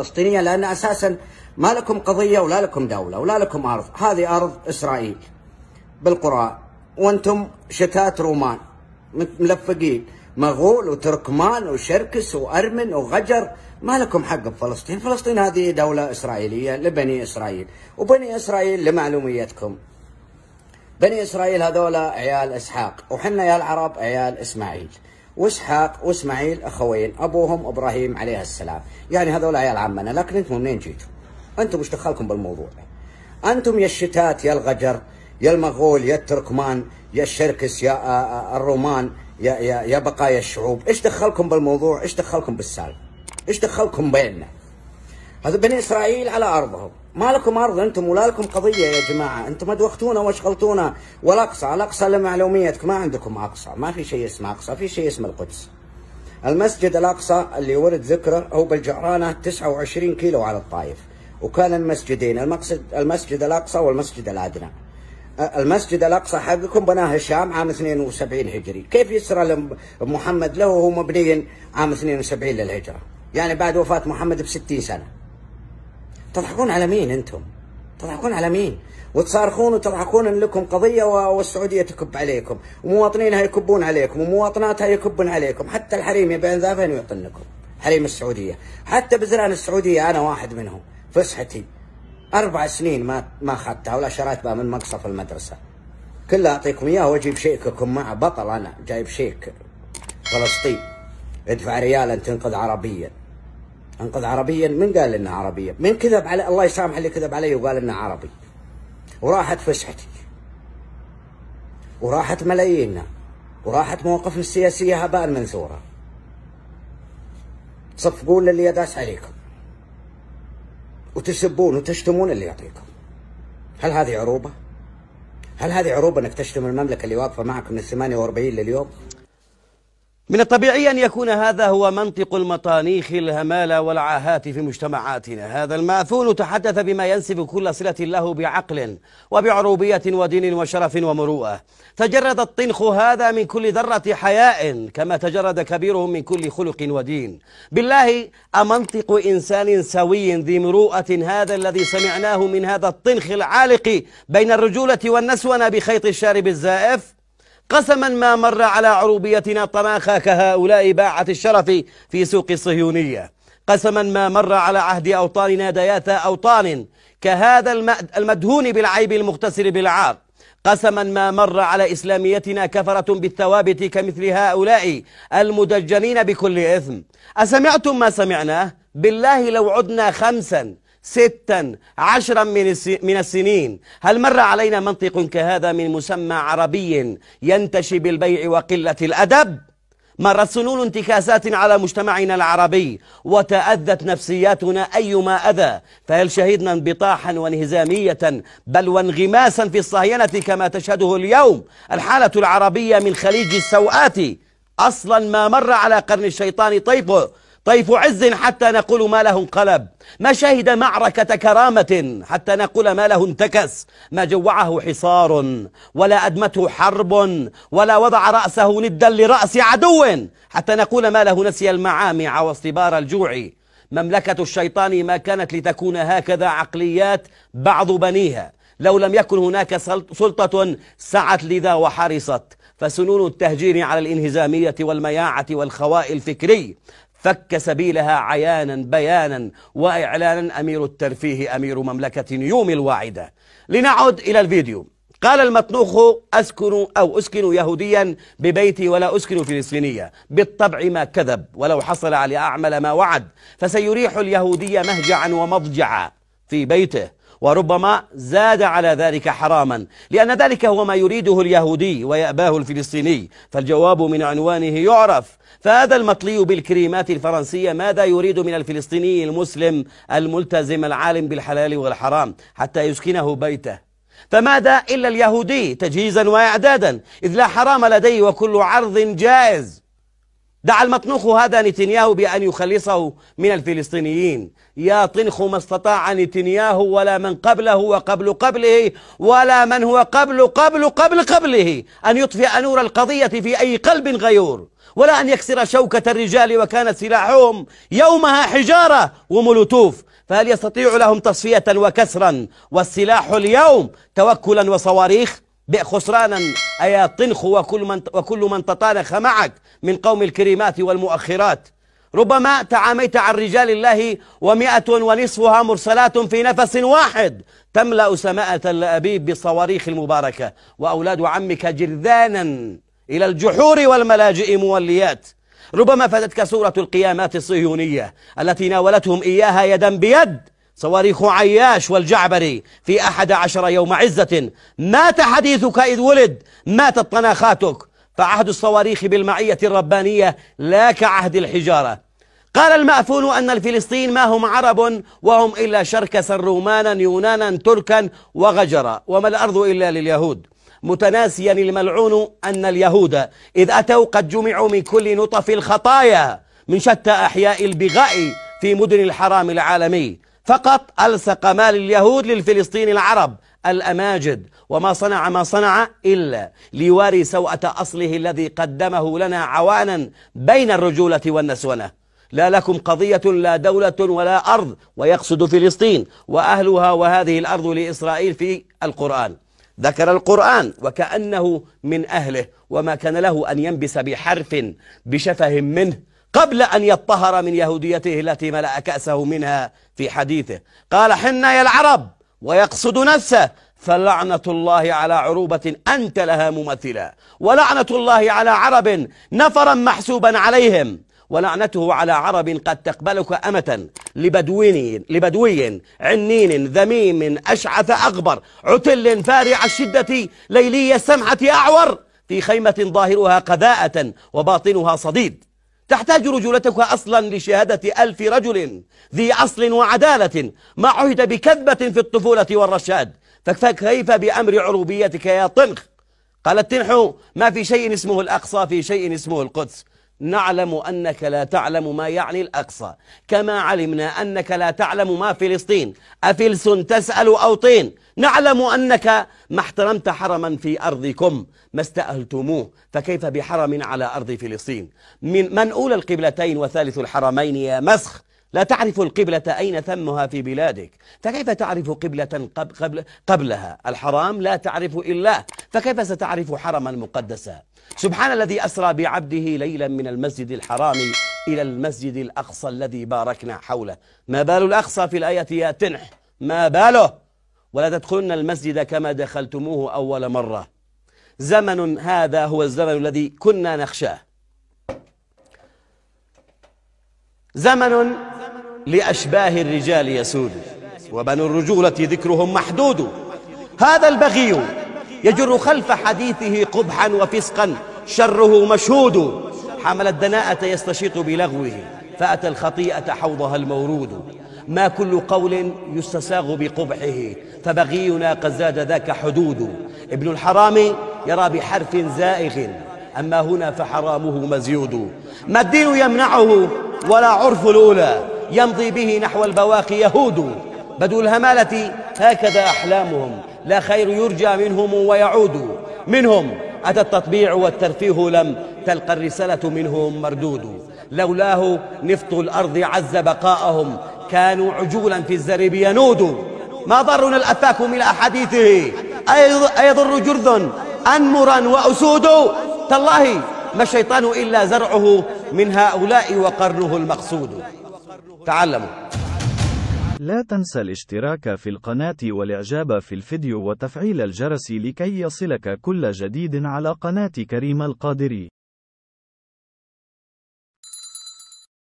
الفلسطينيه لان اساسا ما لكم قضيه ولا لكم دوله ولا لكم ارض، هذه ارض اسرائيل بالقران وانتم شتات رومان ملفقين مغول وتركمان وشركس وارمن وغجر ما لكم حق بفلسطين، فلسطين هذه دوله اسرائيليه لبني اسرائيل، وبني اسرائيل لمعلوميتكم بني اسرائيل هذول عيال اسحاق وحنا يا العرب عيال اسماعيل. واسحاق واسماعيل اخوين ابوهم ابراهيم عليه السلام يعني هذول عيال عمنا لكن انتم منين جيتوا انتم وش دخلكم بالموضوع انتم يا الشتات يا الغجر يا المغول يا التركمان يا الشركس يا الرومان يا يا, يا بقايا الشعوب ايش دخلكم بالموضوع ايش دخلكم بالسالفه ايش دخلكم بيننا هذا بني اسرائيل على ارضهم ما لكم ارض انتم ولا لكم قضيه يا جماعه انتم ادوختونا واشغلتونا والاقصى الاقصى لمعلوميتك ما عندكم اقصى ما في شيء اسمه اقصى في شيء اسمه القدس المسجد الاقصى اللي ورد ذكره هو بالجعرانه 29 كيلو على الطايف وكان المسجدين المقصد المسجد الاقصى والمسجد الادنى المسجد الاقصى حقكم بناه الشام عام 72 هجري، كيف يسرى محمد له وهو مبني عام 72 للهجره؟ يعني بعد وفاه محمد ب 60 سنه. تضحكون على مين انتم؟ تضحكون على مين؟ وتصارخون وتضحكون ان لكم قضيه والسعوديه تكب عليكم، ومواطنينها يكبون عليكم، ومواطناتها يكبون عليكم، حتى الحريم يبين ذافين ويطنكم، حريم السعوديه، حتى بزران السعوديه انا واحد منهم، فسحتي اربع سنين ما ما اخذتها ولا شريت بها من مقصف المدرسه. كلها اعطيكم اياه واجيب شيككم مع بطل انا جايب شيك فلسطين ادفع ريالا تنقذ عربيا انقذ عربيا من قال انها عربيه من كذب علي الله يسامح اللي كذب علي وقال انه عربي وراحت فسحتي وراحت ملاييننا وراحت مواقفنا السياسيه هباء منثوره تصفقون للي يداس عليكم وتسبون وتشتمون اللي يعطيكم هل هذه عروبه؟ هل هذه عروبه انك تشتم المملكه اللي واقفه معك من 48 لليوم؟ من الطبيعي أن يكون هذا هو منطق المطانيخ الهمالة والعاهات في مجتمعاتنا هذا الماثول تحدث بما ينسب كل صلة له بعقل وبعروبية ودين وشرف ومروءة تجرد الطنخ هذا من كل ذرة حياء كما تجرد كبيرهم من كل خلق ودين بالله أمنطق إنسان سوي ذي مروءة هذا الذي سمعناه من هذا الطنخ العالق بين الرجولة والنسونة بخيط الشارب الزائف قسما ما مر على عروبيتنا طناخة كهؤلاء باعة الشرف في سوق الصهيونية قسما ما مر على عهد أوطاننا دياثا أوطان كهذا المدهون بالعيب المغتسل بالعار قسما ما مر على إسلاميتنا كفرة بالثوابت كمثل هؤلاء المدجنين بكل إثم أسمعتم ما سمعناه؟ بالله لو عدنا خمسا ستا عشرا من السنين هل مر علينا منطق كهذا من مسمى عربي ينتشي بالبيع وقلة الأدب؟ مرت سنون انتكاسات على مجتمعنا العربي وتأذت نفسياتنا أيما أذى فهل شهدنا انبطاحا وانهزامية بل وانغماسا في الصهينة كما تشهده اليوم الحالة العربية من خليج السوءات أصلا ما مر على قرن الشيطان طيبه طيف عز حتى نقول ما له انقلب ما شهد معركة كرامة حتى نقول ما له انتكس ما جوعه حصار ولا أدمته حرب ولا وضع رأسه ندا لرأس عدو حتى نقول ما له نسي المعامع واصطبار الجوع مملكة الشيطان ما كانت لتكون هكذا عقليات بعض بنيها لو لم يكن هناك سلطة سعت لذا وحرصت فسنون التهجير على الانهزامية والمياعة والخواء الفكري فك سبيلها عيانا بيانا وإعلانا أمير الترفيه أمير مملكة نيوم الواعدة لنعد إلى الفيديو قال المطنوخ أسكن أو أسكن يهوديا ببيتي ولا أسكن فلسطينية بالطبع ما كذب ولو حصل على أعمل ما وعد فسيريح اليهودية مهجعا ومضجعا في بيته وربما زاد على ذلك حراما لأن ذلك هو ما يريده اليهودي ويأباه الفلسطيني فالجواب من عنوانه يعرف فهذا المطلي بالكريمات الفرنسية ماذا يريد من الفلسطيني المسلم الملتزم العالم بالحلال والحرام حتى يسكنه بيته فماذا إلا اليهودي تجهيزا وإعدادا إذ لا حرام لديه وكل عرض جائز دعا المطنوخ هذا نتنياهو بأن يخلصه من الفلسطينيين يا طنخ ما استطاع نتنياهو ولا من قبله وقبل قبله ولا من هو قبل قبل قبل قبله أن يطفئ نور القضية في أي قلب غيور ولا أن يكسر شوكة الرجال وكانت سلاحهم يومها حجارة ومولوتوف فهل يستطيع لهم تصفية وكسرا والسلاح اليوم توكلا وصواريخ خسرانا أيا طنخ وكل من, وكل من تطانخ معك من قوم الكريمات والمؤخرات ربما تعاميت عن رجال الله ومئة ونصفها مرسلات في نفس واحد تملأ سماء تل أبيب بالصواريخ المباركة وأولاد عمك جرذانا إلى الجحور والملاجئ موليات ربما فاتتك سورة القيامات الصهيونية التي ناولتهم إياها يدا بيد صواريخ عياش والجعبري في أحد عشر يوم عزة مات حديثك إذ ولد ماتت طناخاتك فعهد الصواريخ بالمعية الربانية لا كعهد الحجارة قال المأفون أن الفلسطين ما هم عرب وهم إلا شركسا رومانا يونانا تركا وغجرا وما الأرض إلا لليهود متناسيا الملعون أن اليهود إذ أتوا قد جمعوا من كل نطف الخطايا من شتى أحياء البغاء في مدن الحرام العالمي فقط ألصق مال اليهود للفلسطيني العرب الأماجد وما صنع ما صنع إلا ليواري سوءة أصله الذي قدمه لنا عوانا بين الرجولة والنسونة لا لكم قضية لا دولة ولا أرض ويقصد فلسطين وأهلها وهذه الأرض لإسرائيل في القرآن ذكر القرآن وكأنه من أهله وما كان له أن ينبس بحرف بشفه منه قبل أن يطهر من يهوديته التي ملأ كأسه منها في حديثه قال حنا يا العرب ويقصد نفسه فلعنة الله على عروبة أنت لها ممثلا ولعنة الله على عرب نفرا محسوبا عليهم ولعنته على عرب قد تقبلك أمة لبدوي لبدوي عنين ذميم أشعث أغبر عتل فارع الشدة ليلي السمحة أعور في خيمة ظاهرها قذاءة وباطنها صديد تحتاج رجولتك أصلا لشهادة ألف رجل ذي أصل وعدالة ما عهد بكذبة في الطفولة والرشاد فكيف بأمر عروبيتك يا طنخ قال التنح ما في شيء اسمه الأقصى في شيء اسمه القدس نعلم أنك لا تعلم ما يعني الأقصى كما علمنا أنك لا تعلم ما فلسطين أفلس تسأل أو طين نعلم أنك ما احترمت حرما في أرضكم ما استأهلتموه فكيف بحرم على أرض فلسطين من, من أولى القبلتين وثالث الحرمين يا مسخ لا تعرف القبلة أين ثمها في بلادك فكيف تعرف قبلة قبل قبلها الحرام لا تعرف إلا فكيف ستعرف حرما مقدسا سبحان الذي أسرى بعبده ليلا من المسجد الحرام إلى المسجد الأقصى الذي باركنا حوله ما بال الأقصى في الآية يا تنح ما باله ولا تدخلن المسجد كما دخلتموه أول مرة زمن هذا هو الزمن الذي كنا نخشاه زمن لأشباه الرجال يسود وبنو الرجولة ذكرهم محدود هذا البغي يجر خلف حديثه قبحا وفسقا شره مشهود حمل الدناءة يستشيط بلغوه فأتى الخطيئة حوضها المورود ما كل قول يستساغ بقبحه فبغينا قد زاد ذاك حدود ابن الحرام يرى بحرف زائغ أما هنا فحرامه مزيود ما الدين يمنعه ولا عرف الأولى يمضي به نحو البواقي يهود بدو الهمالة هكذا أحلامهم لا خير يرجى منهم ويعود منهم أتى التطبيع والترفيه لم تلقى الرسالة منهم مردود لولاه نفط الأرض عز بقاءهم كانوا عجولا في الزرب ينود ما ضرنا الأفاك من أحاديثه أيضر جرذ أنمرا وأسود تالله ما الشيطان إلا زرعه من هؤلاء وقرنه المقصود تعلموا لا تنسى الاشتراك في القناة والإعجاب في الفيديو وتفعيل الجرس لكي يصلك كل جديد على قناة كريم القادري